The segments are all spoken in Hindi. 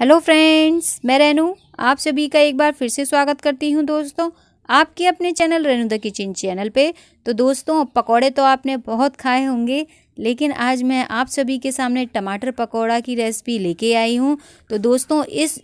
हेलो फ्रेंड्स मैं रेनू आप सभी का एक बार फिर से स्वागत करती हूं दोस्तों आपके अपने channel Renu the kitchen channel पे तो दोस्तों पकोड़े तो आपने बहुत खाए होंगे लेकिन आज मैं आप सभी के सामने टमाटर पकोड़ा की रेसिपी लेके आई हूं तो दोस्तों इस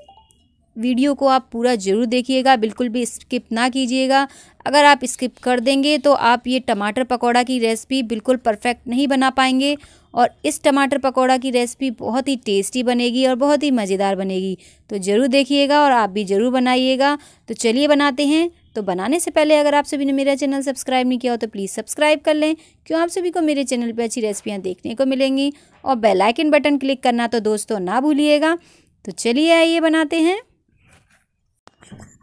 वीडियो को आप पूरा ज़रूर देखिएगा बिल्कुल भी स्किप ना कीजिएगा अगर आप स्किप कर देंगे तो आप ये टमाटर पकौड़ा की रेसिपी बिल्कुल परफेक्ट नहीं बना पाएंगे और इस टमाटर पकौड़ा की रेसिपी बहुत ही टेस्टी बनेगी और बहुत ही मज़ेदार बनेगी तो ज़रूर देखिएगा और आप भी ज़रूर बनाइएगा तो चलिए बनाते हैं तो बनाने से पहले अगर आप सभी ने मेरा चैनल सब्सक्राइब नहीं किया हो तो प्लीज़ सब्सक्राइब कर लें क्यों आप सभी को मेरे चैनल पर अच्छी रेसिपियाँ देखने को मिलेंगी और बेलाइकन बटन क्लिक करना तो दोस्तों ना भूलिएगा तो चलिए आइए बनाते हैं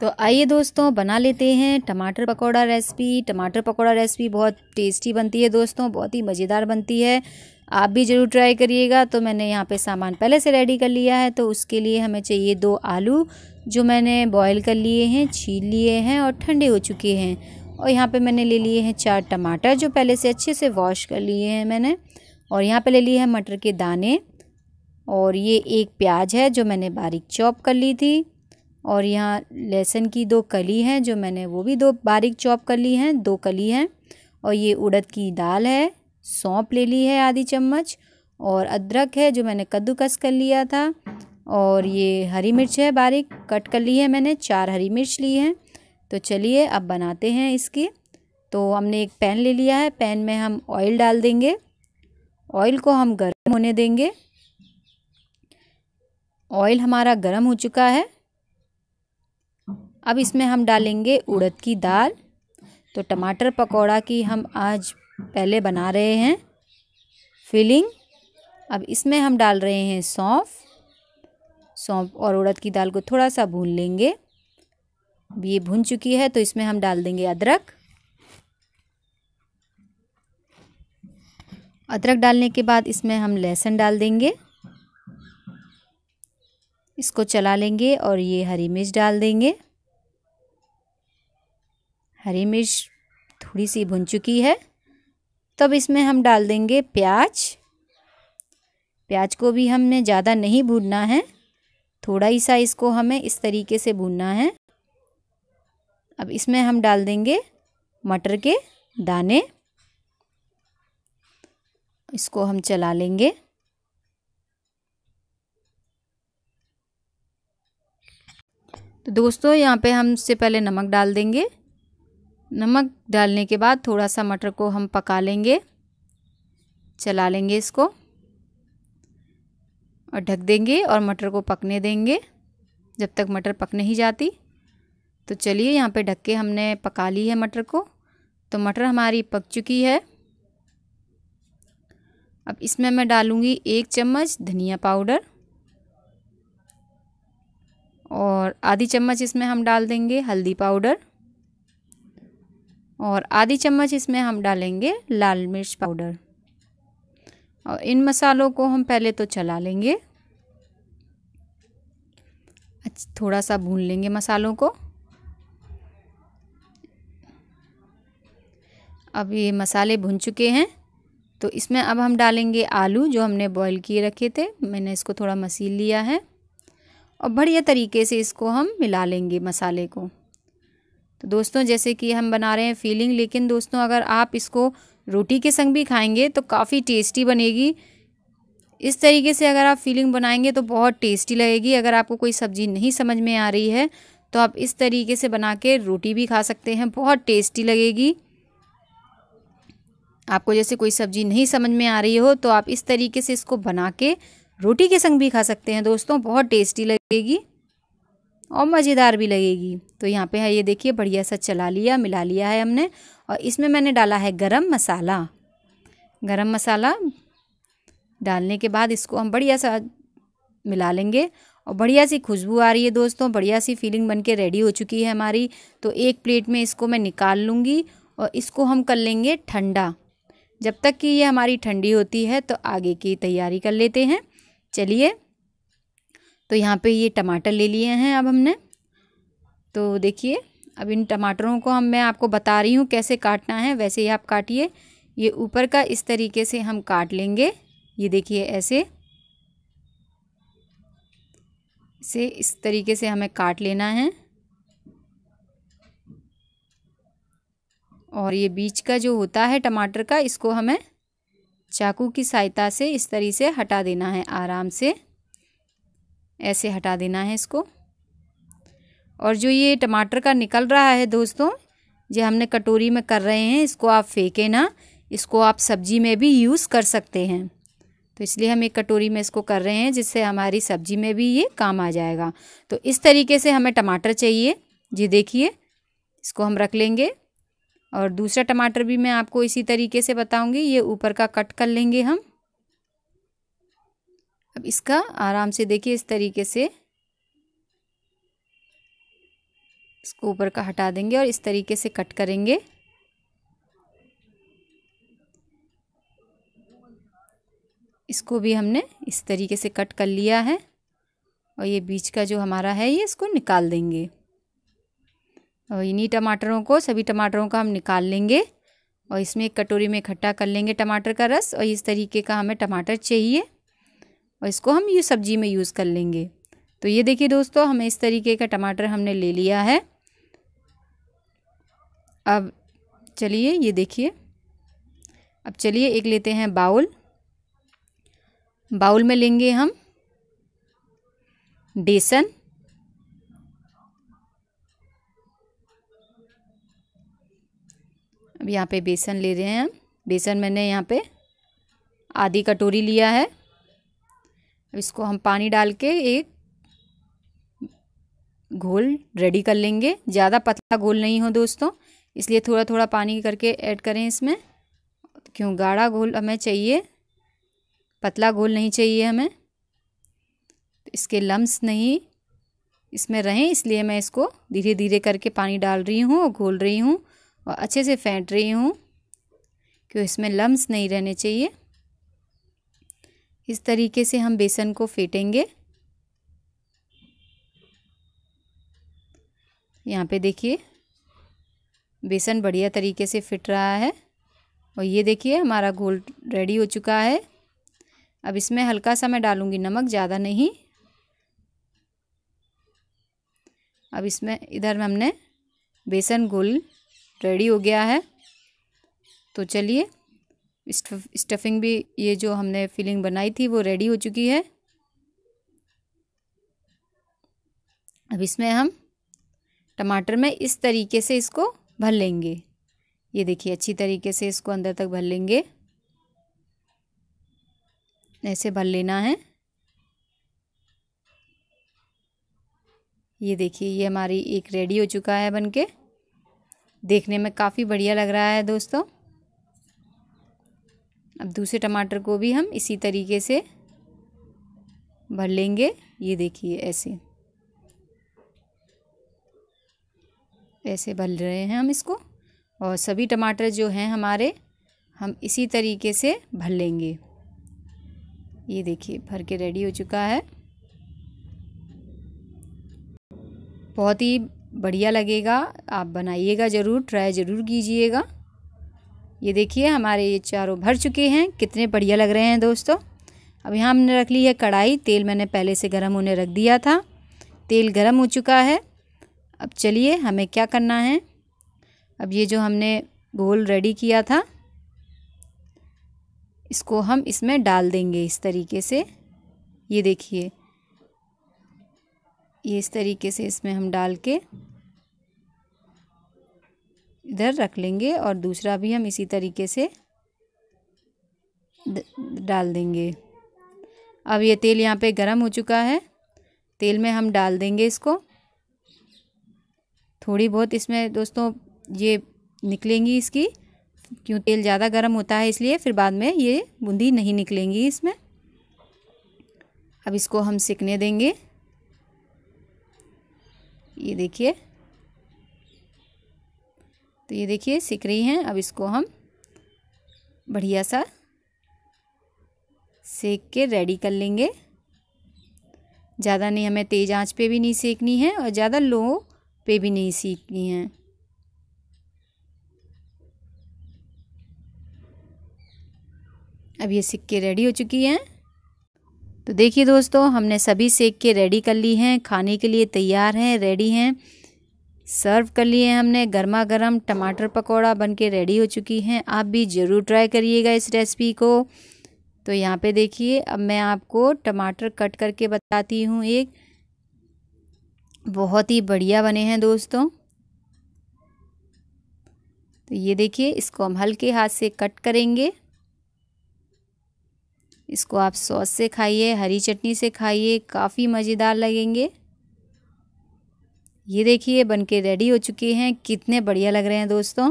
तो आइए दोस्तों बना लेते हैं टमाटर पकौड़ा रेसिपी टमाटर पकौड़ा रेसिपी बहुत टेस्टी बनती है दोस्तों बहुत ही मज़ेदार बनती है आप भी ज़रूर ट्राई करिएगा तो मैंने यहाँ पे सामान पहले से रेडी कर लिया है तो उसके लिए हमें चाहिए दो आलू जो मैंने बॉईल कर लिए हैं छील लिए हैं और ठंडे हो चुके हैं और यहाँ पे मैंने ले लिए हैं चार टमाटर जो पहले से अच्छे से वॉश कर लिए हैं मैंने और यहाँ पे ले लिए हैं मटर के दाने और ये एक प्याज है जो मैंने बारीक चॉप कर ली थी और यहाँ लहसुन की दो कली हैं जो मैंने वो भी दो बारीक चॉप कर ली हैं दो कली हैं और ये उड़द की दाल है सौंप ले ली है आधी चम्मच और अदरक है जो मैंने कद्दूकस कर लिया था और ये हरी मिर्च है बारीक कट कर ली है मैंने चार हरी मिर्च ली है तो चलिए अब बनाते हैं इसकी तो हमने एक पैन ले लिया है पैन में हम ऑयल डाल देंगे ऑयल को हम गर्म होने देंगे ऑयल हमारा गर्म हो चुका है अब इसमें हम डालेंगे उड़द की दाल तो टमाटर पकौड़ा की हम आज पहले बना रहे हैं फिलिंग अब इसमें हम डाल रहे हैं सौंफ सौंफ और उड़द की दाल को थोड़ा सा भून लेंगे अब ये भून चुकी है तो इसमें हम डाल देंगे अदरक अदरक डालने के बाद इसमें हम लहसुन डाल देंगे इसको चला लेंगे और ये हरी मिर्च डाल देंगे हरी मिर्च थोड़ी सी भुन चुकी है तब इसमें हम डाल देंगे प्याज प्याज को भी हमने ज़्यादा नहीं भूनना है थोड़ा ही सा इसको हमें इस तरीके से भूनना है अब इसमें हम डाल देंगे मटर के दाने इसको हम चला लेंगे तो दोस्तों यहाँ पे हम इससे पहले नमक डाल देंगे नमक डालने के बाद थोड़ा सा मटर को हम पका लेंगे चला लेंगे इसको और ढक देंगे और मटर को पकने देंगे जब तक मटर पक नहीं जाती तो चलिए यहाँ पे ढक के हमने पका ली है मटर को तो मटर हमारी पक चुकी है अब इसमें मैं डालूँगी एक चम्मच धनिया पाउडर और आधी चम्मच इसमें हम डाल देंगे हल्दी पाउडर और आधी चम्मच इसमें हम डालेंगे लाल मिर्च पाउडर और इन मसालों को हम पहले तो चला लेंगे अच्छा थोड़ा सा भून लेंगे मसालों को अब ये मसाले भुन चुके हैं तो इसमें अब हम डालेंगे आलू जो हमने बॉईल किए रखे थे मैंने इसको थोड़ा मसील लिया है और बढ़िया तरीके से इसको हम मिला लेंगे मसाले को तो दोस्तों जैसे कि हम बना रहे हैं फीलिंग लेकिन दोस्तों अगर आप इसको रोटी के संग भी खाएंगे तो काफ़ी टेस्टी बनेगी इस तरीके से अगर आप फीलिंग बनाएंगे तो बहुत टेस्टी लगेगी अगर आपको कोई सब्ज़ी नहीं समझ में आ रही है तो आप इस तरीके से बना के रोटी भी खा सकते हैं बहुत टेस्टी लगेगी आपको जैसे कोई सब्ज़ी नहीं समझ में आ रही हो तो आप इस तरीके से इसको बना के रोटी के संग भी खा सकते हैं दोस्तों बहुत टेस्टी लगेगी और मज़ेदार भी लगेगी तो यहाँ पे है ये देखिए बढ़िया सा चला लिया मिला लिया है हमने और इसमें मैंने डाला है गरम मसाला गरम मसाला डालने के बाद इसको हम बढ़िया सा मिला लेंगे और बढ़िया सी खुशबू आ रही है दोस्तों बढ़िया सी फीलिंग बन के रेडी हो चुकी है हमारी तो एक प्लेट में इसको मैं निकाल लूँगी और इसको हम कर लेंगे ठंडा जब तक कि ये हमारी ठंडी होती है तो आगे की तैयारी कर लेते हैं चलिए तो यहाँ पे ये टमाटर ले लिए हैं अब हमने तो देखिए अब इन टमाटरों को हम मैं आपको बता रही हूँ कैसे काटना है वैसे ही आप काटिए ये ऊपर का इस तरीके से हम काट लेंगे ये देखिए ऐसे इसे इस तरीके से हमें काट लेना है और ये बीज का जो होता है टमाटर का इसको हमें चाकू की सहायता से इस तरीके से हटा देना है आराम से ऐसे हटा देना है इसको और जो ये टमाटर का निकल रहा है दोस्तों जो हमने कटोरी में कर रहे हैं इसको आप फेंके ना इसको आप सब्जी में भी यूज़ कर सकते हैं तो इसलिए हम एक कटोरी में इसको कर रहे हैं जिससे हमारी सब्जी में भी ये काम आ जाएगा तो इस तरीके से हमें टमाटर चाहिए जी देखिए इसको हम रख लेंगे और दूसरा टमाटर भी मैं आपको इसी तरीके से बताऊंगी ये ऊपर का कट कर लेंगे हम अब इसका आराम से देखिए इस तरीके से इसको ऊपर का हटा देंगे और इस तरीके से कट करेंगे इसको भी हमने इस तरीके से कट कर लिया है और ये बीच का जो हमारा है ये इसको निकाल देंगे और इन्हीं टमाटरों को सभी टमाटरों का हम निकाल लेंगे और इसमें एक कटोरी में इकट्ठा कर लेंगे टमाटर का रस और इस तरीके का हमें टमाटर चाहिए और इसको हम ये सब्जी में यूज़ कर लेंगे तो ये देखिए दोस्तों हमें इस तरीके का टमाटर हमने ले लिया है अब चलिए ये देखिए अब चलिए एक लेते हैं बाउल बाउल में लेंगे हम बेसन अब यहाँ पे बेसन ले रहे हैं हम बेसन मैंने यहाँ पे आधी कटोरी लिया है इसको हम पानी डाल के एक घोल रेडी कर लेंगे ज़्यादा पतला घोल नहीं हो दोस्तों इसलिए थोड़ा थोड़ा पानी करके ऐड करें इसमें क्यों गाढ़ा घोल हमें चाहिए पतला घोल नहीं चाहिए हमें तो इसके लम्स नहीं इसमें रहें इसलिए मैं इसको धीरे धीरे करके पानी डाल रही हूँ और घोल रही हूँ और अच्छे से फेंट रही हूँ क्यों इसमें लम्स नहीं रहने चाहिए इस तरीके से हम बेसन को फेटेंगे यहाँ पे देखिए बेसन बढ़िया तरीके से फिट रहा है और ये देखिए हमारा घोल रेडी हो चुका है अब इसमें हल्का सा मैं डालूँगी नमक ज़्यादा नहीं अब इसमें इधर हमने बेसन घोल रेडी हो गया है तो चलिए स्टफिंग भी ये जो हमने फिलिंग बनाई थी वो रेडी हो चुकी है अब इसमें हम टमाटर में इस तरीके से इसको भर लेंगे ये देखिए अच्छी तरीके से इसको अंदर तक भर लेंगे ऐसे भर लेना है ये देखिए ये हमारी एक रेडी हो चुका है बनके देखने में काफ़ी बढ़िया लग रहा है दोस्तों अब दूसरे टमाटर को भी हम इसी तरीके से भर लेंगे ये देखिए ऐसे ऐसे भर रहे हैं हम इसको और सभी टमाटर जो हैं हमारे हम इसी तरीके से भर लेंगे ये देखिए भर के रेडी हो चुका है बहुत ही बढ़िया लगेगा आप बनाइएगा ज़रूर ट्राई ज़रूर कीजिएगा ये देखिए हमारे ये चारों भर चुके हैं कितने बढ़िया लग रहे हैं दोस्तों अब यहाँ हमने रख ली है कढ़ाई तेल मैंने पहले से गर्म होने रख दिया था तेल गर्म हो चुका है अब चलिए हमें क्या करना है अब ये जो हमने घोल रेडी किया था इसको हम इसमें डाल देंगे इस तरीके से ये देखिए ये इस तरीके से इसमें हम डाल के इधर रख लेंगे और दूसरा भी हम इसी तरीके से डाल देंगे अब ये तेल यहाँ पे गर्म हो चुका है तेल में हम डाल देंगे इसको थोड़ी बहुत इसमें दोस्तों ये निकलेंगी इसकी क्यों तेल ज़्यादा गर्म होता है इसलिए फिर बाद में ये बूंदी नहीं निकलेंगी इसमें अब इसको हम सिकने देंगे ये देखिए तो ये देखिए सिक रही हैं अब इसको हम बढ़िया सा सेक के रेडी कर लेंगे ज़्यादा नहीं हमें तेज़ आंच पे भी नहीं सेकनी है और ज़्यादा लो पे भी नहीं सीखनी है अब ये सिक के रेडी हो चुकी हैं तो देखिए दोस्तों हमने सभी सेक के रेडी कर ली हैं खाने के लिए तैयार हैं रेडी हैं सर्व कर लिए हमने गर्मा गर्म टमाटर पकौड़ा बन के रेडी हो चुकी हैं आप भी ज़रूर ट्राई करिएगा इस रेसिपी को तो यहाँ पे देखिए अब मैं आपको टमाटर कट करके बताती हूँ एक बहुत ही बढ़िया बने हैं दोस्तों तो ये देखिए इसको हम हल्के हाथ से कट करेंगे इसको आप सॉस से खाइए हरी चटनी से खाइए काफ़ी मज़ेदार लगेंगे ये देखिए बनके रेडी हो चुके हैं कितने बढ़िया लग रहे हैं दोस्तों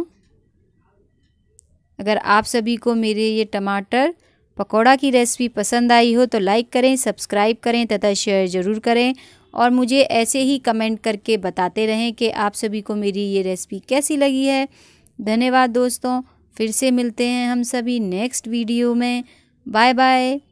अगर आप सभी को मेरे ये टमाटर पकौड़ा की रेसिपी पसंद आई हो तो लाइक करें सब्सक्राइब करें तथा शेयर ज़रूर करें और मुझे ऐसे ही कमेंट करके बताते रहें कि आप सभी को मेरी ये रेसिपी कैसी लगी है धन्यवाद दोस्तों फिर से मिलते हैं हम सभी नेक्स्ट वीडियो में बाय बाय